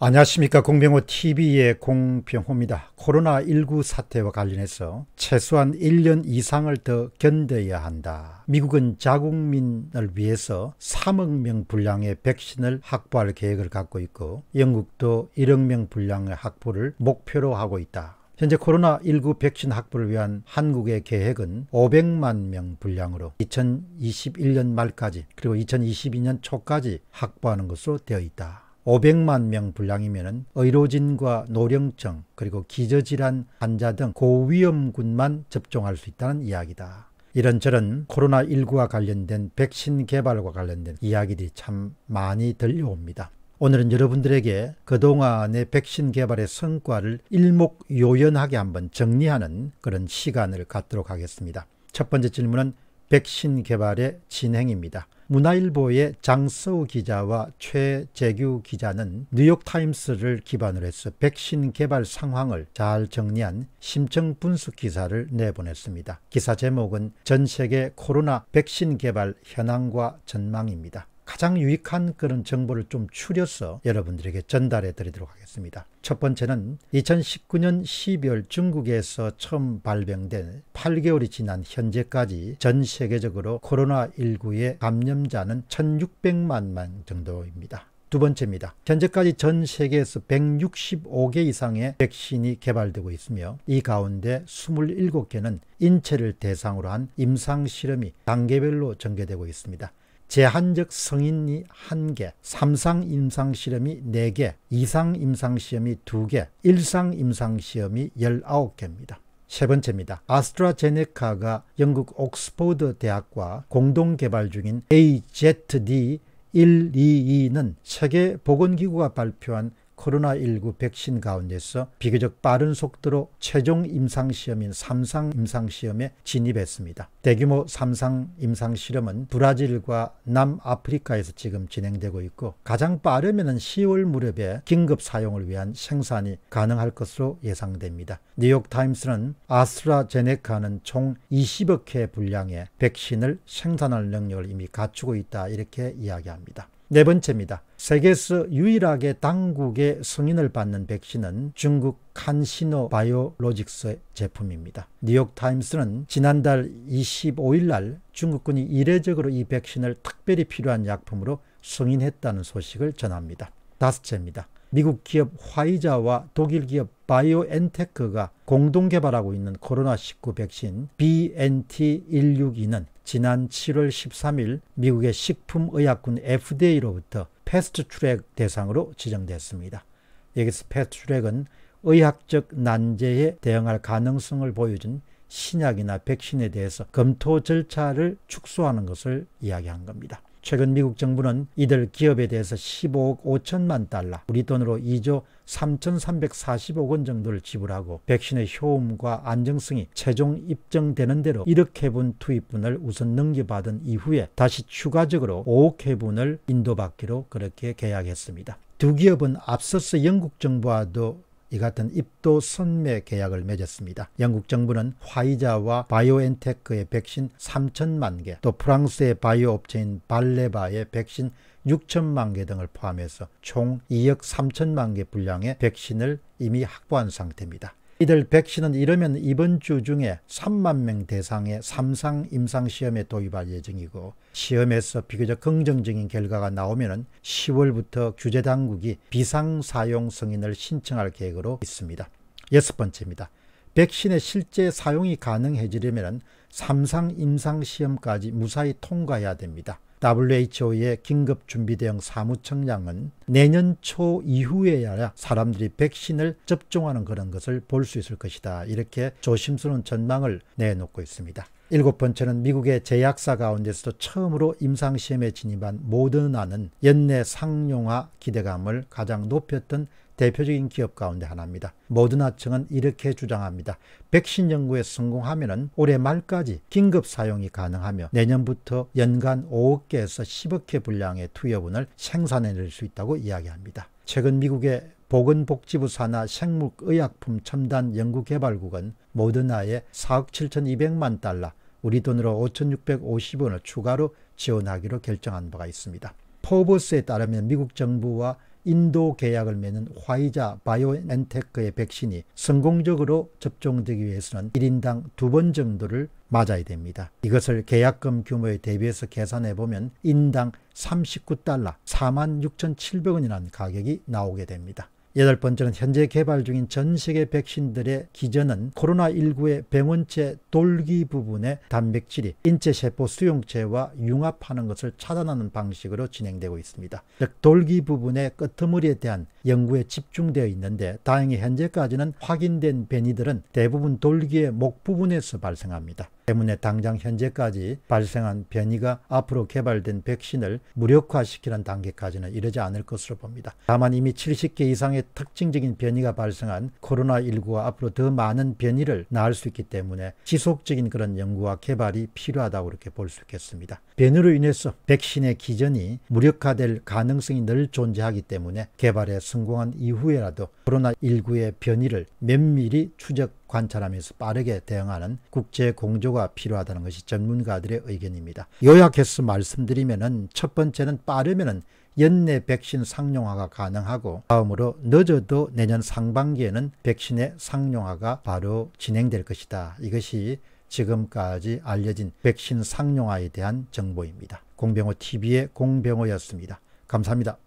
안녕하십니까 공병호 TV의 공병호입니다. 코로나19 사태와 관련해서 최소한 1년 이상을 더 견뎌야 한다. 미국은 자국민을 위해서 3억 명 분량의 백신을 확보할 계획을 갖고 있고 영국도 1억 명 분량의 확보를 목표로 하고 있다. 현재 코로나19 백신 확보를 위한 한국의 계획은 500만 명 분량으로 2021년 말까지 그리고 2022년 초까지 확보하는 것으로 되어 있다. 500만 명 분량이면 의료진과 노령층 그리고 기저질환 환자 등 고위험군만 접종할 수 있다는 이야기다. 이런저런 코로나19와 관련된 백신 개발과 관련된 이야기들이 참 많이 들려옵니다. 오늘은 여러분들에게 그동안의 백신 개발의 성과를 일목요연하게 한번 정리하는 그런 시간을 갖도록 하겠습니다. 첫 번째 질문은 백신 개발의 진행입니다. 문화일보의 장서우 기자와 최재규 기자는 뉴욕타임스를 기반으로 해서 백신 개발 상황을 잘 정리한 심층 분석 기사를 내보냈습니다. 기사 제목은 전 세계 코로나 백신 개발 현황과 전망입니다. 가장 유익한 그런 정보를 좀 추려서 여러분들에게 전달해 드리도록 하겠습니다. 첫 번째는 2019년 12월 중국에서 처음 발병된 8개월이 지난 현재까지 전 세계적으로 코로나19의 감염자는 1600만 명 정도입니다. 두 번째입니다. 현재까지 전 세계에서 165개 이상의 백신이 개발되고 있으며 이 가운데 27개는 인체를 대상으로 한 임상실험이 단계별로 전개되고 있습니다. 제한적 성인이 1개, 삼상 임상시험이 4개, 이상 임상시험이 2개, 일상 임상시험이 19개입니다. 세 번째입니다. 아스트라제네카가 영국 옥스포드 대학과 공동 개발 중인 AZD 122는 세계보건기구가 발표한 코로나19 백신 가운데서 비교적 빠른 속도로 최종 임상시험인 삼상 임상시험에 진입했습니다. 대규모 삼상 임상실험은 브라질과 남아프리카에서 지금 진행되고 있고 가장 빠르면 10월 무렵에 긴급 사용을 위한 생산이 가능할 것으로 예상됩니다. 뉴욕타임스는 아스트라제네카는 총 20억 회 분량의 백신을 생산할 능력을 이미 갖추고 있다 이렇게 이야기합니다. 네 번째입니다. 세계에서 유일하게 당국의 승인을 받는 백신은 중국 칸시노 바이오로직스 제품입니다. 뉴욕타임스는 지난달 25일 날 중국군이 이례적으로 이 백신을 특별히 필요한 약품으로 승인했다는 소식을 전합니다. 다섯째입니다. 미국 기업 화이자와 독일 기업 바이오엔테크가 공동 개발하고 있는 코로나19 백신 BNT162는 지난 7월 13일 미국의 식품의약군 FDA로부터 패스트 트랙 대상으로 지정됐습니다. 여기서 패스트 트랙은 의학적 난제에 대응할 가능성을 보여준 신약이나 백신에 대해서 검토 절차를 축소하는 것을 이야기한 겁니다. 최근 미국 정부는 이들 기업에 대해서 15억 5천만 달러, 우리 돈으로 2조 3,340억 원 정도를 지불하고 백신의 효험과 안정성이 최종 입증되는 대로 1억 회분 투입분을 우선 넘겨받은 이후에 다시 추가적으로 5억 회분을 인도받기로 그렇게 계약했습니다. 두 기업은 앞서서 영국 정부와도 이 같은 입도 선매 계약을 맺었습니다. 영국 정부는 화이자와 바이오엔테크의 백신 3천만 개, 또 프랑스의 바이오 업체인 발레바의 백신 6천만 개 등을 포함해서 총 2억 3천만 개 분량의 백신을 이미 확보한 상태입니다. 이들 백신은 이러면 이번 주 중에 3만 명 대상의 3상 임상시험에 도입할 예정이고 시험에서 비교적 긍정적인 결과가 나오면 10월부터 규제당국이 비상사용 승인을 신청할 계획으로 있습니다. 여섯 예, 번째입니다. 백신의 실제 사용이 가능해지려면 3상 임상시험까지 무사히 통과해야 됩니다. WHO의 긴급준비대응 사무청장은 내년 초 이후에야 사람들이 백신을 접종하는 그런 것을 볼 수 있을 것이다. 이렇게 조심스러운 전망을 내놓고 있습니다. 일곱 번째는 미국의 제약사 가운데서도 처음으로 임상시험에 진입한 모더나는 연내 상용화 기대감을 가장 높였던 대표적인 기업 가운데 하나입니다. 모더나청은 이렇게 주장합니다. 백신 연구에 성공하면 올해 말까지 긴급 사용이 가능하며 내년부터 연간 5억 개에서 10억 개 분량의 투여분을 생산해낼 수 있다고 이야기합니다. 최근 미국의 보건복지부 산하 생물의약품 첨단 연구개발국은 모더나에 4억 7,200만 달러, 우리 돈으로 5,650원을 추가로 지원하기로 결정한 바가 있습니다. 포브스에 따르면 미국 정부와 인도 계약을 맺는 화이자 바이오엔테크의 백신이 성공적으로 접종되기 위해서는 1인당 두 번 정도를 맞아야 됩니다. 이것을 계약금 규모에 대비해서 계산해 보면 인당 39달러 46,700원이라는 가격이 나오게 됩니다. 여덟 번째는 현재 개발 중인 전 세계 백신들의 기전은 코로나19의 병원체 돌기 부분의 단백질이 인체세포 수용체와 융합하는 것을 차단하는 방식으로 진행되고 있습니다. 즉 돌기 부분의 끄머리에 대한 연구에 집중되어 있는데 다행히 현재까지는 확인된 변이들은 대부분 돌기의 목 부분에서 발생합니다. 때문에 당장 현재까지 발생한 변이가 앞으로 개발된 백신을 무력화시키는 단계까지는 이르지 않을 것으로 봅니다. 다만 이미 70개 이상의 특징적인 변이가 발생한 코로나1 9와 앞으로 더 많은 변이를 낳을 수 있기 때문에 지속적인 그런 연구와 개발이 필요하다고 이렇게 볼 수 있겠습니다. 변으로 인해서 백신의 기전이 무력화될 가능성이 늘 존재하기 때문에 개발에 성 성공한 이후에라도 코로나19의 변이를 면밀히 추적 관찰하면서 빠르게 대응하는 국제 공조가 필요하다는 것이 전문가들의 의견입니다. 요약해서 말씀드리면첫 번째는 빠르면 연내 백신 상용화가 가능하고 다음으로 늦어도 내년 상반기에는 백신의 상용화가 바로 진행될 것이다. 이것이 지금까지 알려진 백신 상용화에 대한 정보입니다. 공병호 TV의 공병호였습니다. 감사합니다.